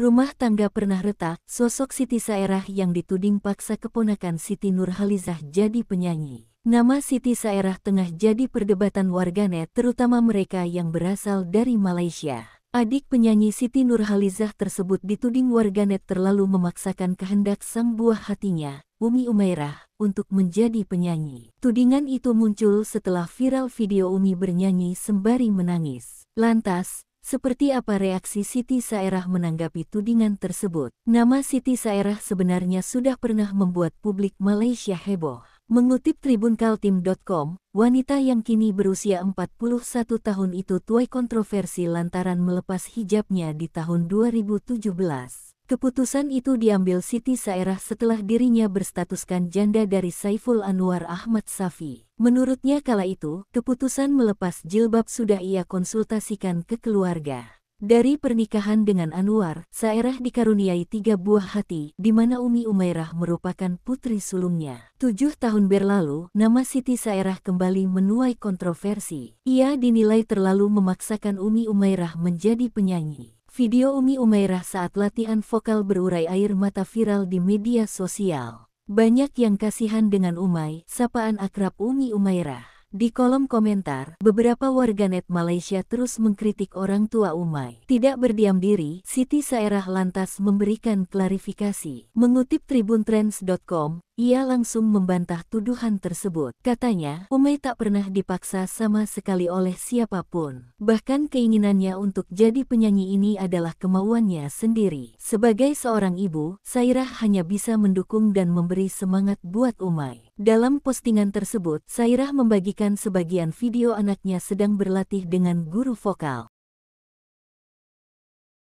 Rumah tangga pernah retak, sosok Siti Saerah yang dituding paksa keponakan Siti Nurhalizah jadi penyanyi. Nama Siti Saerah tengah jadi perdebatan warganet terutama mereka yang berasal dari Malaysia. Adik penyanyi Siti Nurhalizah tersebut dituding warganet terlalu memaksakan kehendak sang buah hatinya, Umi Umairah, untuk menjadi penyanyi. Tudingan itu muncul setelah viral video Umi bernyanyi sembari menangis. Lantas, seperti apa reaksi Siti Saerah menanggapi tudingan tersebut? Nama Siti Saerah sebenarnya sudah pernah membuat publik Malaysia heboh. Mengutip tribunkaltim.com, wanita yang kini berusia 41 tahun itu tuai kontroversi lantaran melepas hijabnya di tahun 2017. Keputusan itu diambil Siti Saerah setelah dirinya berstatuskan janda dari Saiful Anwar Ahmad Safi. Menurutnya kala itu, keputusan melepas jilbab sudah ia konsultasikan ke keluarga. Dari pernikahan dengan Anwar, Saerah dikaruniai tiga buah hati, di mana Umi Umairah merupakan putri sulungnya. Tujuh tahun berlalu, nama Siti Saerah kembali menuai kontroversi. Ia dinilai terlalu memaksakan Umi Umairah menjadi penyanyi. Video Umi Umairah saat latihan vokal berurai air mata viral di media sosial. Banyak yang kasihan dengan Umay, sapaan akrab Umi Umairah. Di kolom komentar, beberapa warganet Malaysia terus mengkritik orang tua Umay. Tidak berdiam diri, Siti Saerah lantas memberikan klarifikasi. Mengutip tribuntrends.com, ia langsung membantah tuduhan tersebut. Katanya, Umay tak pernah dipaksa sama sekali oleh siapapun. Bahkan keinginannya untuk jadi penyanyi ini adalah kemauannya sendiri. Sebagai seorang ibu, Sairah hanya bisa mendukung dan memberi semangat buat Umay. Dalam postingan tersebut, Sairah membagikan sebagian video anaknya sedang berlatih dengan guru vokal.